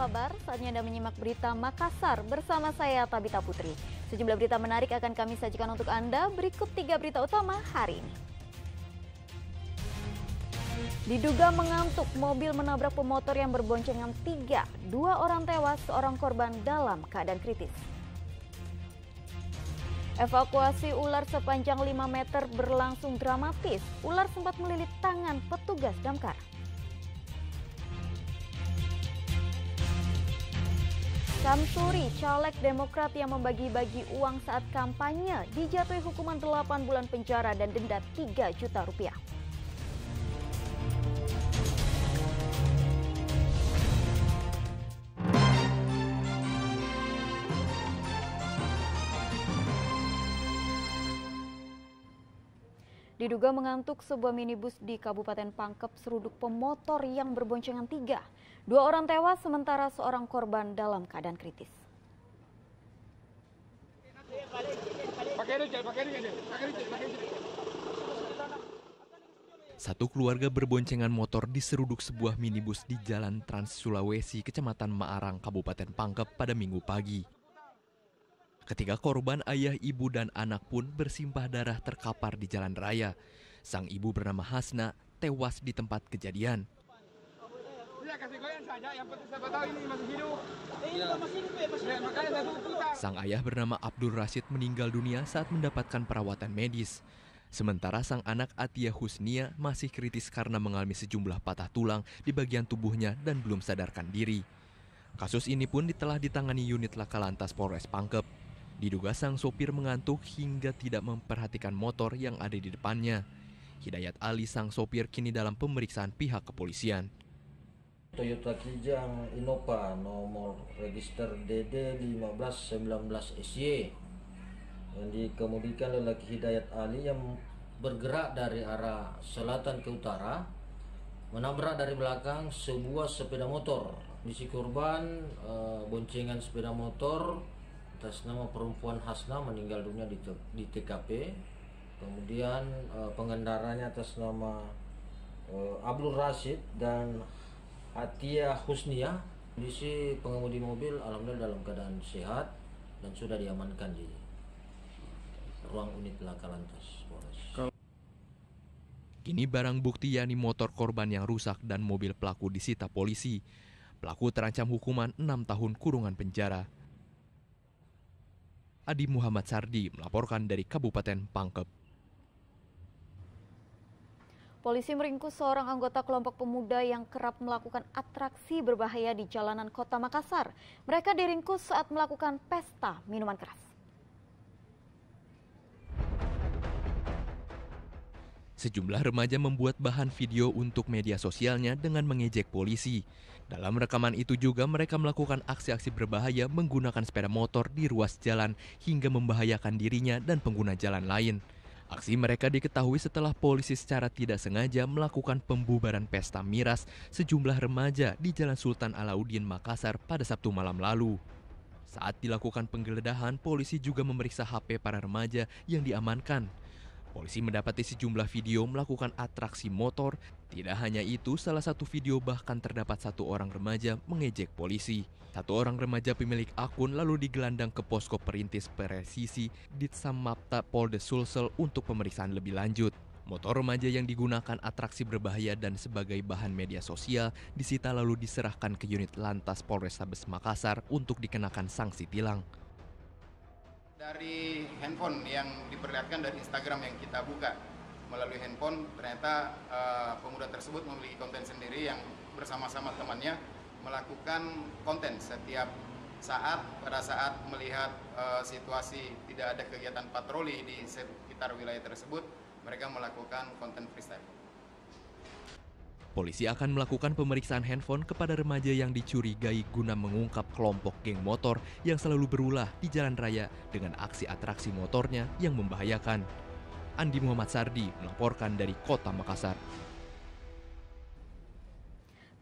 kabar? Saatnya Anda menyimak berita Makassar bersama saya Tabita Putri. Sejumlah berita menarik akan kami sajikan untuk Anda. Berikut tiga berita utama hari ini. Diduga mengantuk, mobil menabrak pemotor yang berboncengan tiga. Dua orang tewas, seorang korban dalam keadaan kritis. Evakuasi ular sepanjang 5 meter berlangsung dramatis. Ular sempat melilit tangan petugas damkar. Samsuri, caleg Demokrat yang membagi-bagi uang saat kampanye, dijatuhi hukuman 8 bulan penjara dan denda 3 juta rupiah. diduga mengantuk sebuah minibus di Kabupaten Pangkep seruduk pemotor yang berboncengan tiga. Dua orang tewas sementara seorang korban dalam keadaan kritis. Satu keluarga berboncengan motor diseruduk sebuah minibus di Jalan Trans Sulawesi, Kecamatan Maarang, Kabupaten Pangkep pada minggu pagi. Ketiga korban ayah, ibu, dan anak pun bersimpah darah terkapar di jalan raya. Sang ibu bernama Hasna tewas di tempat kejadian. Iya, ya, sang ayah bernama Abdul Rashid meninggal dunia saat mendapatkan perawatan medis. Sementara sang anak Atia Husnia masih kritis karena mengalami sejumlah patah tulang di bagian tubuhnya dan belum sadarkan diri. Kasus ini pun telah ditangani unit laka lantas Polres Pangkep. Diduga sang sopir mengantuk hingga tidak memperhatikan motor yang ada di depannya. Hidayat Ali sang sopir kini dalam pemeriksaan pihak kepolisian. Toyota Kijang Innova nomor register DD 1519 SY yang dikemudikan lelaki Hidayat Ali yang bergerak dari arah selatan ke utara menabrak dari belakang sebuah sepeda motor. Misi korban e, boncengan sepeda motor atas nama perempuan Hasna meninggal dunia di, di TKP. Kemudian e, pengendaranya atas nama e, Abdul Rashid dan Atia Husnia. Kondisi pengemudi mobil alhamdulillah dalam keadaan sehat dan sudah diamankan di ruang unit laka lantas Polres. Kini barang bukti yakni motor korban yang rusak dan mobil pelaku disita polisi. Pelaku terancam hukuman 6 tahun kurungan penjara. Adi Muhammad Sardi melaporkan dari Kabupaten Pangkep. Polisi meringkus seorang anggota kelompok pemuda yang kerap melakukan atraksi berbahaya di jalanan kota Makassar. Mereka diringkus saat melakukan pesta minuman keras. Sejumlah remaja membuat bahan video untuk media sosialnya dengan mengejek polisi. Dalam rekaman itu juga mereka melakukan aksi-aksi berbahaya menggunakan sepeda motor di ruas jalan hingga membahayakan dirinya dan pengguna jalan lain. Aksi mereka diketahui setelah polisi secara tidak sengaja melakukan pembubaran pesta miras sejumlah remaja di Jalan Sultan Alauddin Makassar pada Sabtu malam lalu. Saat dilakukan penggeledahan, polisi juga memeriksa HP para remaja yang diamankan. Polisi mendapati sejumlah video melakukan atraksi motor. Tidak hanya itu, salah satu video bahkan terdapat satu orang remaja mengejek polisi. Satu orang remaja pemilik akun lalu digelandang ke posko perintis presisi di Samapta Polda Sulsel untuk pemeriksaan lebih lanjut. Motor remaja yang digunakan atraksi berbahaya dan sebagai bahan media sosial disita lalu diserahkan ke unit lantas Polrestabes Makassar untuk dikenakan sanksi tilang. Dari handphone yang diperlihatkan dari Instagram yang kita buka melalui handphone, ternyata uh, pemuda tersebut memiliki konten sendiri yang bersama-sama temannya melakukan konten setiap saat pada saat melihat uh, situasi tidak ada kegiatan patroli di sekitar wilayah tersebut, mereka melakukan konten freestyle. Polisi akan melakukan pemeriksaan handphone kepada remaja yang dicurigai guna mengungkap kelompok geng motor yang selalu berulah di jalan raya dengan aksi atraksi motornya yang membahayakan. Andi Muhammad Sardi melaporkan dari Kota Makassar.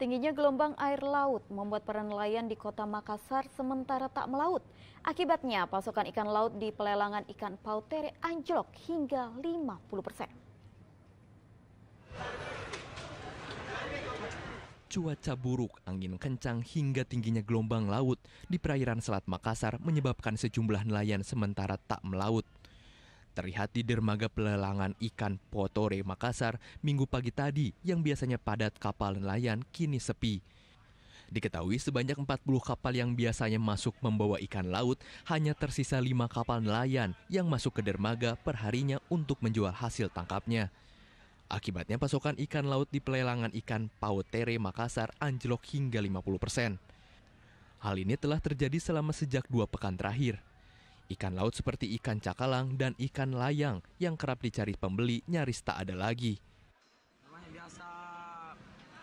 Tingginya gelombang air laut membuat para nelayan di kota Makassar sementara tak melaut. Akibatnya pasokan ikan laut di pelelangan ikan pautere anjlok hingga 50 persen. Cuaca buruk, angin kencang hingga tingginya gelombang laut di perairan Selat Makassar menyebabkan sejumlah nelayan sementara tak melaut. Terlihat di dermaga pelelangan ikan Potore Makassar minggu pagi tadi yang biasanya padat kapal nelayan kini sepi. Diketahui sebanyak 40 kapal yang biasanya masuk membawa ikan laut, hanya tersisa lima kapal nelayan yang masuk ke dermaga perharinya untuk menjual hasil tangkapnya. Akibatnya pasokan ikan laut di pelelangan ikan Pautere Makassar anjlok hingga 50%. persen. Hal ini telah terjadi selama sejak dua pekan terakhir. Ikan laut seperti ikan cakalang dan ikan layang yang kerap dicari pembeli nyaris tak ada lagi. Namanya biasa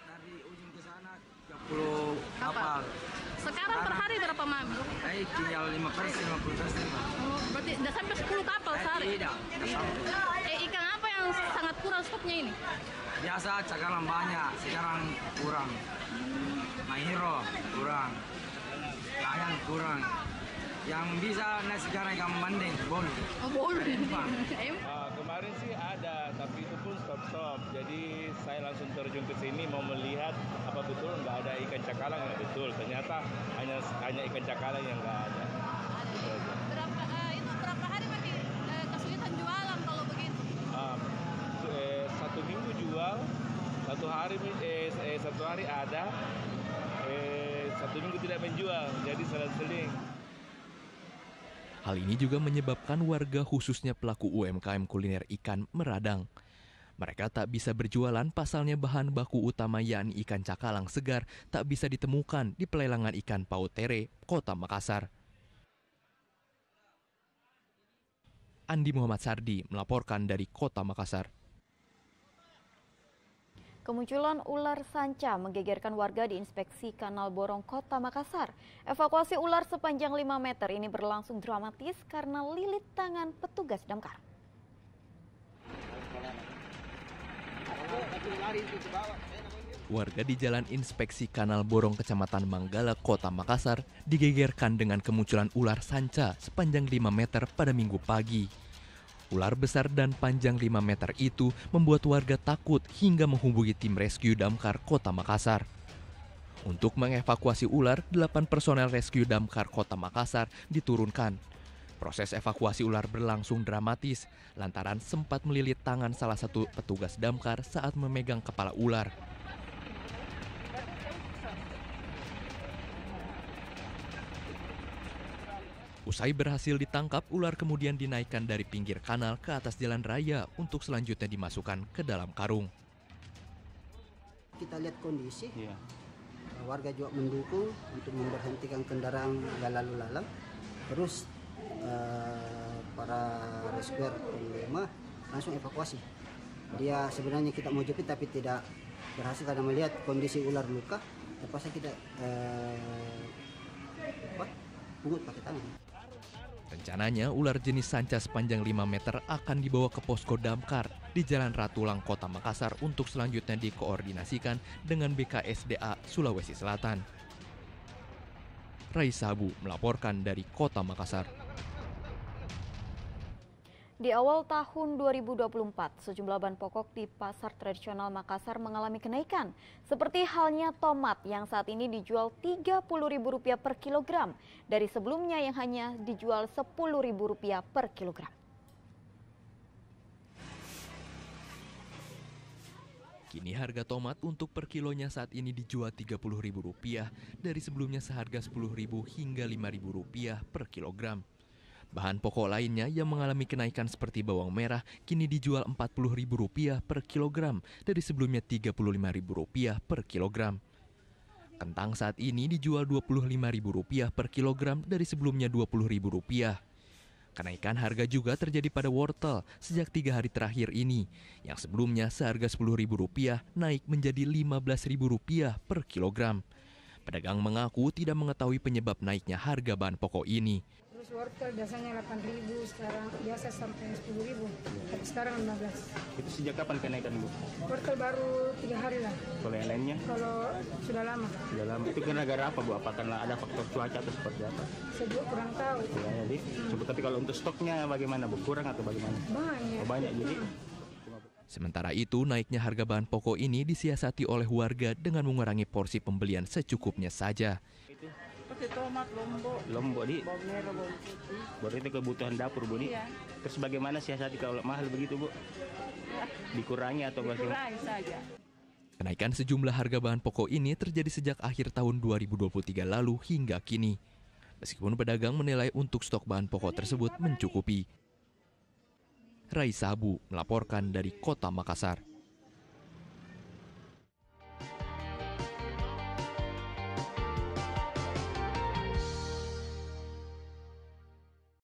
dari ujung ke sana 30 kapal. Sekarang per hari berapa, Mam? Eh, tinggal 5 persen, 50 persen, Mam. Oh, berarti tidak sampai 10 kapal sehari? Eh, tidak, tidak sampai ini? Biasa cakalang banyak, sekarang kurang. Mahiro kurang. Layan kurang. Yang bisa naik sekarang ikan bandeng, bolu. Oh, bolu. Ah, kemarin sih ada, tapi itu pun stop-stop. Jadi saya langsung terjun ke sini mau melihat apa betul nggak ada ikan cakalang. Nggak ya, betul, ternyata hanya hanya ikan cakalang yang nggak ada. jual satu hari eh, eh, satu hari ada eh satu minggu tidak menjual jadi selang-seling Hal ini juga menyebabkan warga khususnya pelaku UMKM kuliner ikan meradang. Mereka tak bisa berjualan pasalnya bahan baku utama yakni ikan cakalang segar tak bisa ditemukan di pelelangan ikan Paut Tere, Kota Makassar. Andi Muhammad Sardi melaporkan dari Kota Makassar. Kemunculan ular sanca menggegerkan warga di inspeksi Kanal Borong Kota Makassar. Evakuasi ular sepanjang 5 meter ini berlangsung dramatis karena lilit tangan petugas damkar. Warga di Jalan Inspeksi Kanal Borong Kecamatan Manggala, Kota Makassar digegerkan dengan kemunculan ular sanca sepanjang 5 meter pada minggu pagi ular besar dan panjang 5 meter itu membuat warga takut hingga menghubungi tim rescue damkar kota Makassar. Untuk mengevakuasi ular, 8 personel rescue damkar kota Makassar diturunkan. Proses evakuasi ular berlangsung dramatis lantaran sempat melilit tangan salah satu petugas damkar saat memegang kepala ular. Usai berhasil ditangkap, ular kemudian dinaikkan dari pinggir kanal ke atas jalan raya untuk selanjutnya dimasukkan ke dalam karung. Kita lihat kondisi, yeah. Iya. warga juga mendukung untuk memberhentikan kendaraan yang lalu lalang. Terus eh, para rescuer rumah langsung evakuasi. Dia sebenarnya kita mau jepit tapi tidak berhasil karena melihat kondisi ular luka. Terpaksa kita eh, apa, pungut pakai tangan. Rencananya ular jenis sanca sepanjang 5 meter akan dibawa ke posko damkar di Jalan Ratulang Kota Makassar untuk selanjutnya dikoordinasikan dengan BKSDA Sulawesi Selatan. Rai Sabu melaporkan dari Kota Makassar. Di awal tahun 2024, sejumlah bahan pokok di pasar tradisional Makassar mengalami kenaikan, seperti halnya tomat yang saat ini dijual Rp30.000 per kilogram dari sebelumnya yang hanya dijual Rp10.000 per kilogram. Kini harga tomat untuk per kilonya saat ini dijual Rp30.000 dari sebelumnya seharga Rp10.000 hingga Rp5.000 per kilogram. Bahan pokok lainnya yang mengalami kenaikan seperti bawang merah kini dijual Rp40.000 per kilogram dari sebelumnya Rp35.000 per kilogram. Kentang saat ini dijual Rp25.000 per kilogram dari sebelumnya Rp20.000. Kenaikan harga juga terjadi pada wortel sejak tiga hari terakhir ini, yang sebelumnya seharga Rp10.000 naik menjadi Rp15.000 per kilogram. Pedagang mengaku tidak mengetahui penyebab naiknya harga bahan pokok ini habis wortel biasanya 8.000 sekarang biasa sampai 10.000 tapi sekarang 15 itu sejak kapan kenaikan bu? wortel baru tiga hari lah kalau yang lainnya? kalau sudah lama sudah lama itu karena gara apa bu? apakah ada faktor cuaca atau seperti apa? saya kurang tahu ya, jadi iya, hmm. tapi kalau untuk stoknya bagaimana bu? kurang atau bagaimana? banyak oh, banyak jadi hmm. Sementara itu, naiknya harga bahan pokok ini disiasati oleh warga dengan mengurangi porsi pembelian secukupnya saja tomat, lombok. Lombok di. Bawang merah, bawang putih. itu kebutuhan dapur Bu di. Iya. Terus bagaimana siasati kalau mahal begitu Bu? Iya. Dikurangi atau bagaimana? Dikurangi saja. Kenaikan sejumlah harga bahan pokok ini terjadi sejak akhir tahun 2023 lalu hingga kini. Meskipun pedagang menilai untuk stok bahan pokok tersebut mencukupi. Rai Sabu melaporkan dari kota Makassar.